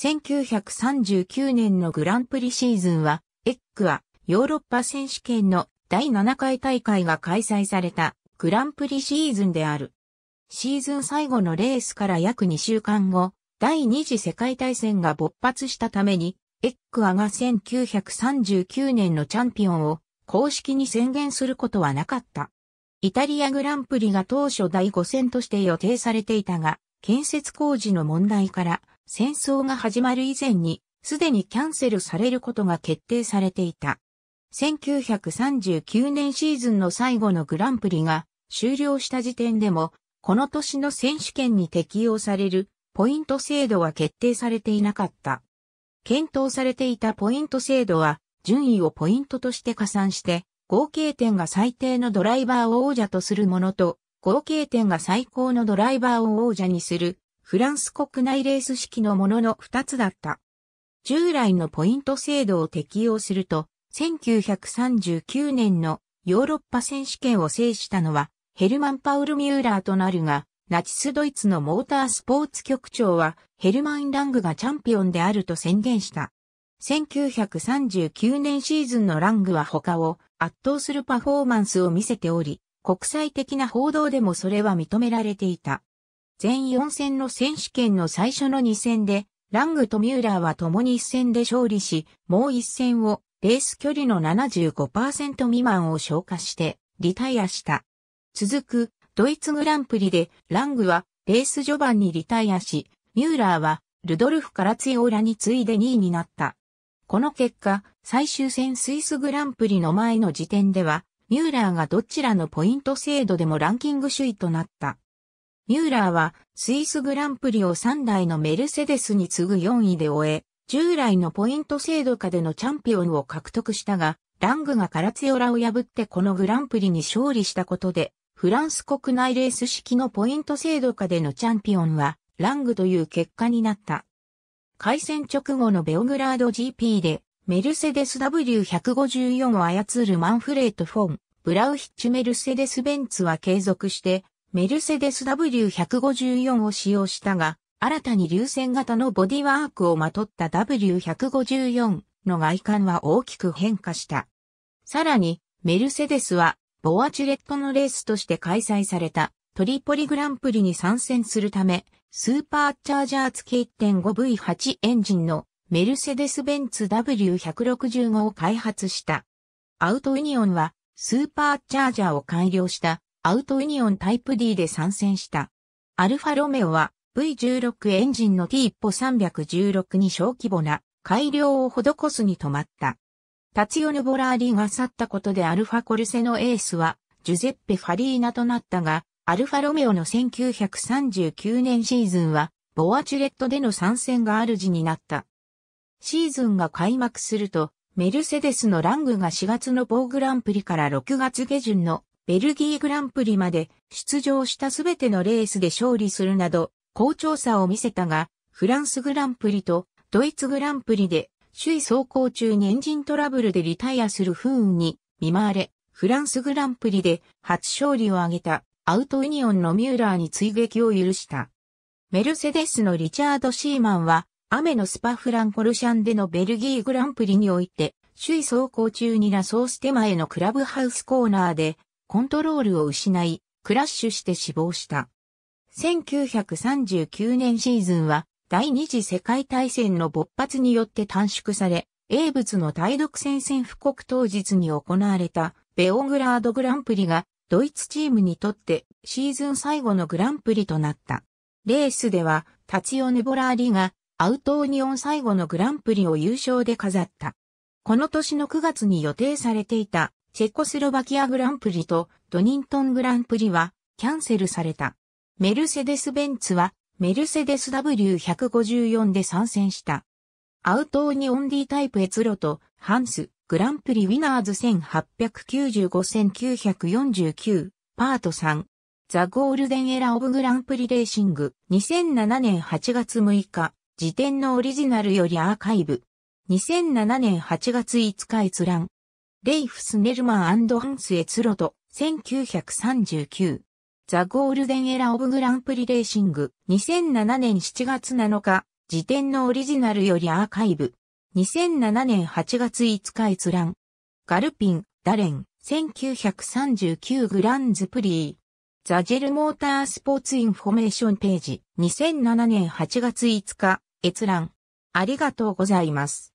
1939年のグランプリシーズンは、エックはヨーロッパ選手権の第7回大会が開催されたグランプリシーズンである。シーズン最後のレースから約2週間後、第二次世界大戦が勃発したために、エックアが1939年のチャンピオンを公式に宣言することはなかった。イタリアグランプリが当初第5戦として予定されていたが、建設工事の問題から戦争が始まる以前に、すでにキャンセルされることが決定されていた。1939年シーズンの最後のグランプリが終了した時点でも、この年の選手権に適用されるポイント制度は決定されていなかった。検討されていたポイント制度は、順位をポイントとして加算して、合計点が最低のドライバーを王者とするものと、合計点が最高のドライバーを王者にするフランス国内レース式のものの2つだった。従来のポイント制度を適用すると、1939年のヨーロッパ選手権を制したのはヘルマン・パウル・ミューラーとなるが、ナチスドイツのモータースポーツ局長はヘルマン・ラングがチャンピオンであると宣言した。1939年シーズンのラングは他を圧倒するパフォーマンスを見せており、国際的な報道でもそれは認められていた。全4戦の選手権の最初の2戦で、ラングとミューラーは共に1戦で勝利し、もう1戦をレース距離の75%未満を消化してリタイアした。続くドイツグランプリでラングはレース序盤にリタイアし、ミューラーはルドルフ・カラツイオーラに次いで2位になった。この結果、最終戦スイスグランプリの前の時点では、ミューラーがどちらのポイント制度でもランキング首位となった。ミューラーはスイスグランプリを3台のメルセデスに次ぐ4位で終え、従来のポイント制度下でのチャンピオンを獲得したが、ラングがカラツヨラを破ってこのグランプリに勝利したことで、フランス国内レース式のポイント制度下でのチャンピオンは、ラングという結果になった。開戦直後のベオグラード GP で、メルセデス W154 を操るマンフレート・フォン、ブラウヒッチ・メルセデス・ベンツは継続して、メルセデス W154 を使用したが、新たに流線型のボディワークをまとった W154 の外観は大きく変化した。さらに、メルセデスは、ボアチュレットのレースとして開催されたトリポリグランプリに参戦するため、スーパーチャージャー付き 1.5V8 エンジンのメルセデスベンツ W165 を開発した。アウトユニオンはスーパーチャージャーを改良したアウトユニオンタイプ D で参戦した。アルファロメオは V16 エンジンの T 1歩316に小規模な改良を施すに止まった。タツヨヌ・ボラーリが去ったことでアルファコルセのエースはジュゼッペ・ファリーナとなったが、アルファロメオの1939年シーズンはボアチュレットでの参戦が主になった。シーズンが開幕すると、メルセデスのラングが4月のボーグランプリから6月下旬のベルギーグランプリまで出場したすべてのレースで勝利するなど、好調さを見せたが、フランスグランプリとドイツグランプリで、首位走行中にエンジントラブルでリタイアする不運に見舞われ、フランスグランプリで初勝利を挙げたアウトユニオンのミューラーに追撃を許した。メルセデスのリチャード・シーマンは、雨のスパフランコルシャンでのベルギーグランプリにおいて、首位走行中にラソーステマへのクラブハウスコーナーでコントロールを失い、クラッシュして死亡した。1939年シーズンは第二次世界大戦の勃発によって短縮され、英物の対独戦線布告当日に行われたベオグラードグランプリがドイツチームにとってシーズン最後のグランプリとなった。レースではタツヨネボラーリがアウトオニオン最後のグランプリを優勝で飾った。この年の9月に予定されていたチェコスロバキアグランプリとドニントングランプリはキャンセルされた。メルセデス・ベンツはメルセデス W154 で参戦した。アウトーニオンディタイプエツロとハンスグランプリウィナーズ1895-1949パート3ザ・ゴールデンエラ・オブ・グランプリ・レーシング2007年8月6日時点のオリジナルよりアーカイブ2007年8月5日閲覧レイフ・スネルマンハンス・エツロト、1939。ザ・ゴールデン・エラ・オブ・グランプリ・レーシング、2007年7月7日、時点のオリジナルよりアーカイブ。2007年8月5日閲覧。ガルピン、ダレン、1939グランズプリー。ザ・ジェル・モータースポーツ・インフォメーションページ、2007年8月5日、閲覧。ありがとうございます。